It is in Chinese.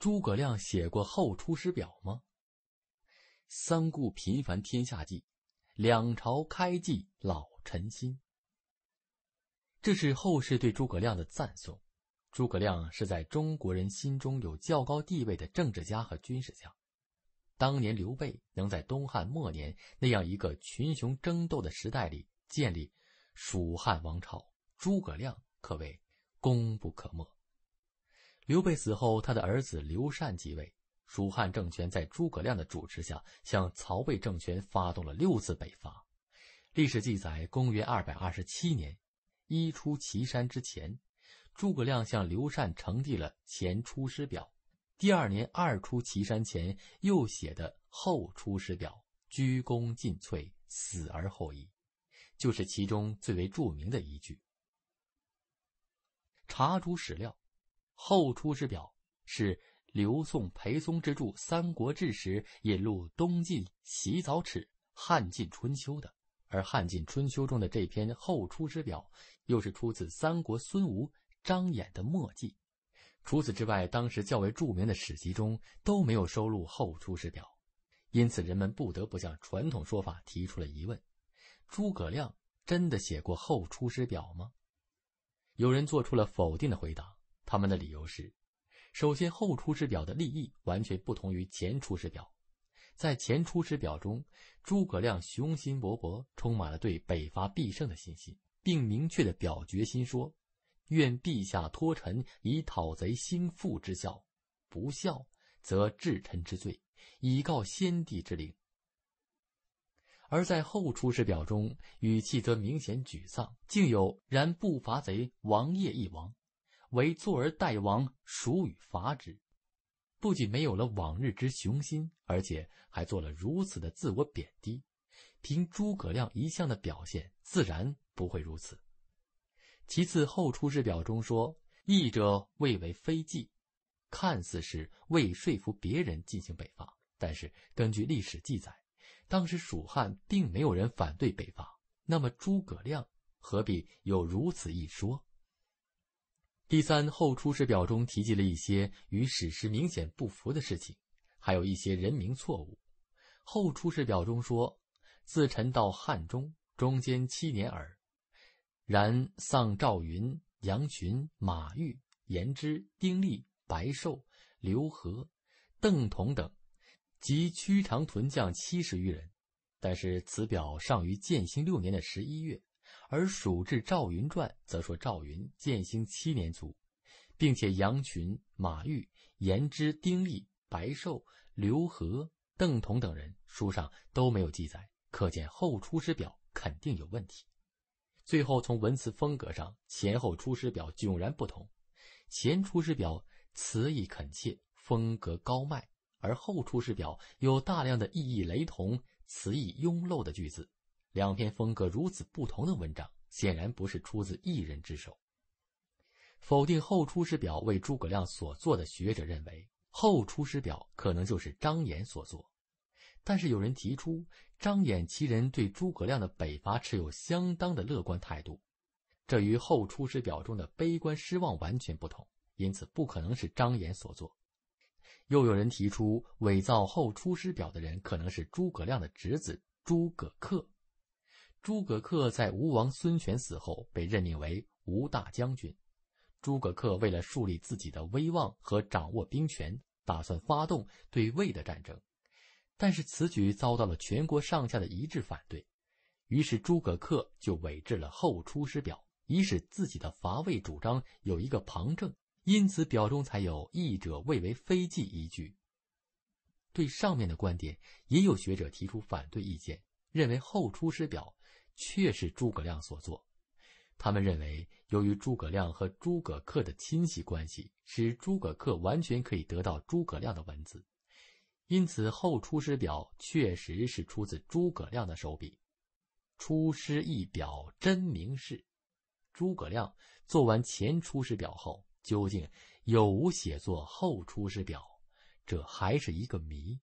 诸葛亮写过《后出师表》吗？三顾频烦天下计，两朝开济老臣心。这是后世对诸葛亮的赞颂。诸葛亮是在中国人心中有较高地位的政治家和军事家。当年刘备能在东汉末年那样一个群雄争斗的时代里建立蜀汉王朝，诸葛亮可谓功不可没。刘备死后，他的儿子刘禅继位，蜀汉政权在诸葛亮的主持下，向曹魏政权发动了六次北伐。历史记载，公元二百二十七年，一出祁山之前，诸葛亮向刘禅呈递了《前出师表》；第二年二出祁山前，又写的《后出师表》，“鞠躬尽瘁，死而后已”，就是其中最为著名的一句。查诸史料。《后出师表》是刘宋裴松之著《三国志》时引入东晋《洗澡尺《汉晋春秋》的，而《汉晋春秋》中的这篇《后出师表》，又是出自三国孙吴张衍的墨迹。除此之外，当时较为著名的史籍中都没有收录《后出师表》，因此人们不得不向传统说法提出了疑问：诸葛亮真的写过《后出师表》吗？有人做出了否定的回答。他们的理由是：首先，后出师表的立意完全不同于前出师表。在前出师表中，诸葛亮雄心勃勃，充满了对北伐必胜的信心，并明确的表决心说：“愿陛下托臣以讨贼兴复之效，不效，则治臣之罪，以告先帝之灵。”而在后出师表中，语气则明显沮丧，竟有“然不伐贼，王业亦亡。”为坐而待亡，孰与伐之。不仅没有了往日之雄心，而且还做了如此的自我贬低。凭诸葛亮一向的表现，自然不会如此。其次，《后出师表》中说：“义者谓为非计”，看似是为说服别人进行北伐，但是根据历史记载，当时蜀汉并没有人反对北伐，那么诸葛亮何必有如此一说？第三，《后出师表》中提及了一些与史实明显不符的事情，还有一些人名错误。《后出师表》中说：“自臣到汉中，中间七年耳，然丧赵云、杨群、马玉、颜之、丁立、白寿、刘和、邓同等，及屈长屯将七十余人。”但是，此表上于建兴六年的十一月。而《蜀志·赵云传》则说赵云建兴七年卒，并且杨群、马玉、颜之、丁立、白寿、刘和、邓同等人书上都没有记载，可见后出师表肯定有问题。最后，从文辞风格上，前后出师表迥然不同。前出师表词意恳切，风格高迈；而后出师表有大量的意义雷同、词意庸陋的句子。两篇风格如此不同的文章，显然不是出自一人之手。否定《后出师表》为诸葛亮所作的学者认为，《后出师表》可能就是张炎所作。但是有人提出，张炎其人对诸葛亮的北伐持有相当的乐观态度，这与《后出师表》中的悲观失望完全不同，因此不可能是张炎所作。又有人提出，伪造《后出师表》的人可能是诸葛亮的侄子诸葛恪。诸葛恪在吴王孙权死后被任命为吴大将军。诸葛恪为了树立自己的威望和掌握兵权，打算发动对魏的战争，但是此举遭到了全国上下的一致反对。于是诸葛恪就伪制了《后出师表》，以使自己的伐魏主张有一个旁证。因此表中才有“义者未为非计”一句。对上面的观点，也有学者提出反对意见，认为《后出师表》。确是诸葛亮所作。他们认为，由于诸葛亮和诸葛恪的亲戚关系，使诸葛恪完全可以得到诸葛亮的文字，因此后出师表确实是出自诸葛亮的手笔。出师一表真名世，诸葛亮做完前出师表后，究竟有无写作后出师表，这还是一个谜。